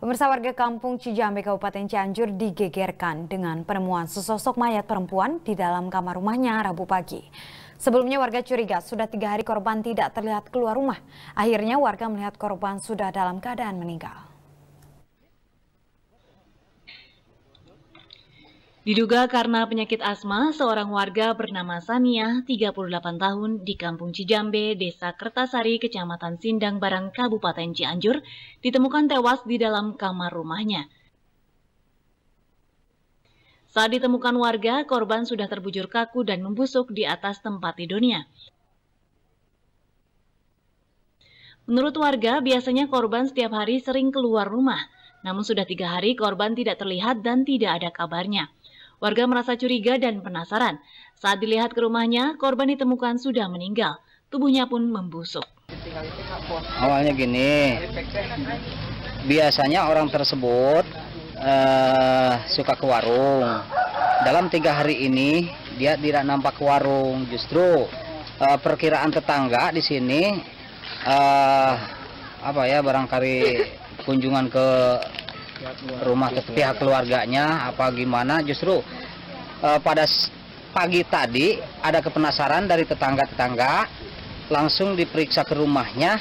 Pemirsa warga kampung Cijambe Kabupaten Cianjur digegerkan dengan penemuan sesosok mayat perempuan di dalam kamar rumahnya Rabu pagi. Sebelumnya warga curiga sudah tiga hari korban tidak terlihat keluar rumah. Akhirnya warga melihat korban sudah dalam keadaan meninggal. Diduga karena penyakit asma, seorang warga bernama Saniah, 38 tahun, di Kampung Cijambe, Desa Kertasari, Kecamatan Sindang Barang, Kabupaten Cianjur, ditemukan tewas di dalam kamar rumahnya. Saat ditemukan warga, korban sudah terbujur kaku dan membusuk di atas tempat tidurnya. Menurut warga, biasanya korban setiap hari sering keluar rumah. Namun sudah tiga hari korban tidak terlihat dan tidak ada kabarnya. Warga merasa curiga dan penasaran. Saat dilihat ke rumahnya, korban ditemukan sudah meninggal. Tubuhnya pun membusuk. Awalnya gini, biasanya orang tersebut uh, suka ke warung. Dalam tiga hari ini dia tidak nampak ke warung. Justru uh, perkiraan tetangga di sini uh, apa ya barangkali kunjungan ke rumah ke pihak keluarganya apa gimana justru uh, pada pagi tadi ada kepenasaran dari tetangga-tetangga langsung diperiksa ke rumahnya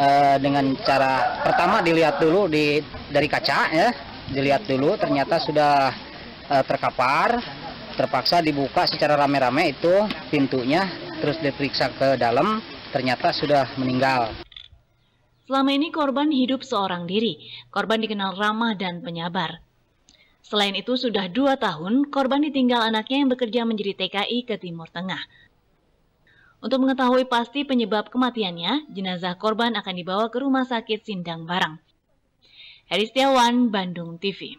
uh, dengan cara pertama dilihat dulu di dari kaca ya dilihat dulu ternyata sudah uh, terkapar terpaksa dibuka secara rame-rame itu pintunya terus diperiksa ke dalam ternyata sudah meninggal Selama ini korban hidup seorang diri. Korban dikenal ramah dan penyabar. Selain itu, sudah dua tahun korban ditinggal anaknya yang bekerja menjadi TKI ke Timur Tengah. Untuk mengetahui pasti penyebab kematiannya, jenazah korban akan dibawa ke Rumah Sakit Sindang Barang. Heri Setiawan, Bandung TV.